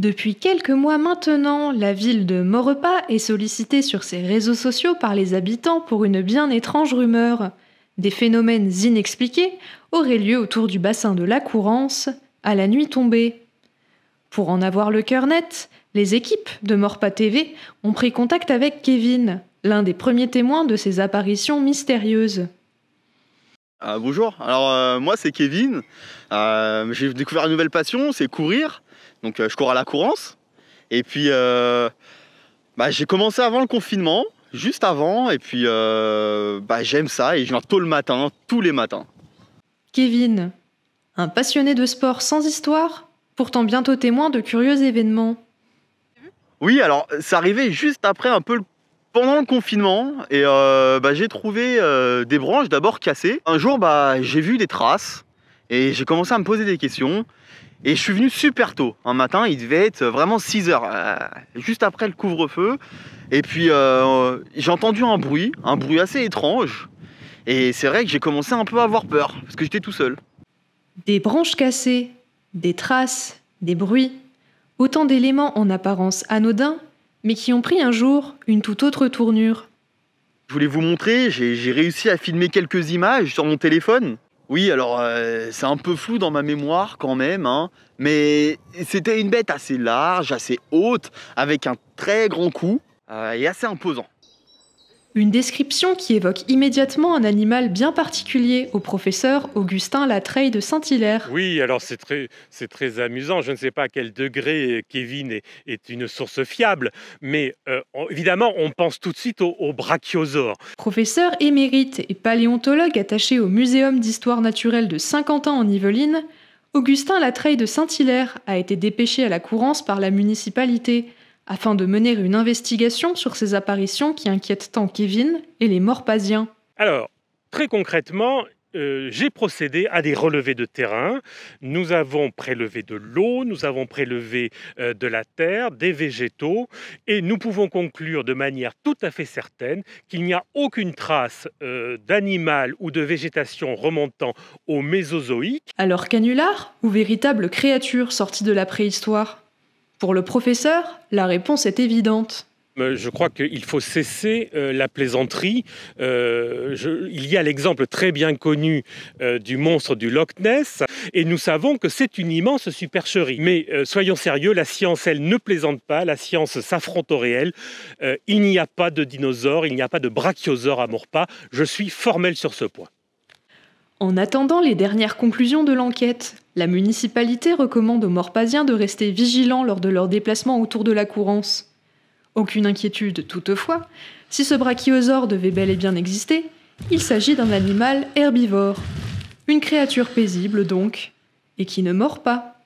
Depuis quelques mois maintenant, la ville de Maurepas est sollicitée sur ses réseaux sociaux par les habitants pour une bien étrange rumeur. Des phénomènes inexpliqués auraient lieu autour du bassin de la Courance à la nuit tombée. Pour en avoir le cœur net, les équipes de Morpa TV ont pris contact avec Kevin, l'un des premiers témoins de ces apparitions mystérieuses. Ah, bonjour, alors euh, moi c'est Kevin. Euh, j'ai découvert une nouvelle passion, c'est courir. Donc euh, je cours à la courance. Et puis bah, j'ai commencé avant le confinement, juste avant. Et puis bah, j'aime ça et je viens tôt le matin, tous les matins. Kevin, un passionné de sport sans histoire, pourtant bientôt témoin de curieux événements. Oui, alors ça arrivait juste après un peu le pendant le confinement et euh, bah, j'ai trouvé euh, des branches d'abord cassées. Un jour, bah, j'ai vu des traces et j'ai commencé à me poser des questions. Et je suis venu super tôt. Un matin, il devait être vraiment 6 heures, euh, juste après le couvre-feu. Et puis, j'ai entendu un bruit, un bruit assez étrange. Et c'est vrai que j'ai commencé un peu à avoir peur parce que j'étais tout seul. Des branches cassées, des traces, des bruits, autant d'éléments en apparence anodins mais qui ont pris un jour une toute autre tournure. Je voulais vous montrer, j'ai réussi à filmer quelques images sur mon téléphone. Oui, alors euh, c'est un peu flou dans ma mémoire quand même, hein, mais c'était une bête assez large, assez haute, avec un très grand cou euh, et assez imposant. Une description qui évoque immédiatement un animal bien particulier au professeur Augustin Latreille de Saint-Hilaire. Oui, alors c'est très, très amusant. Je ne sais pas à quel degré euh, Kevin est, une source fiable, mais euh, évidemment, on pense tout de suite au, au, Professeur émérite et paléontologue attaché au Muséum d'histoire naturelle de Saint-Quentin en Yvelines, Augustin Latreille de Saint-Hilaire a été dépêché à la courance par la municipalité afin de mener une investigation sur ces apparitions qui inquiètent tant Kevin et les Morpasiens. Alors, très concrètement, euh, j'ai procédé à des relevés de terrain. Nous avons prélevé de l'eau, nous avons prélevé euh, de la terre, des végétaux, et nous pouvons conclure de manière tout à fait certaine qu'il n'y a aucune trace euh, d'animal ou de végétation remontant au Mésozoïque. Alors canular ou véritable créature sortie de la préhistoire pour le professeur, la réponse est évidente. Euh, je crois qu'il faut cesser euh, la plaisanterie. Euh, il y a l'exemple très bien connu du monstre du Loch Ness, et nous savons que c'est une immense supercherie. Mais soyons sérieux, la science, elle ne plaisante pas, la science s'affronte au réel. il n'y a pas de dinosaures, il n'y a pas de brachiosaure à Morpa. Je suis formel sur ce point. En attendant les dernières conclusions de l'enquête, la municipalité recommande aux Morpasiens de rester vigilants lors de leurs déplacements autour de la Courance. Aucune inquiétude toutefois, si ce brachiosaure devait bel et bien exister, il s'agit d'un animal herbivore. Une créature paisible donc, et qui ne mord pas.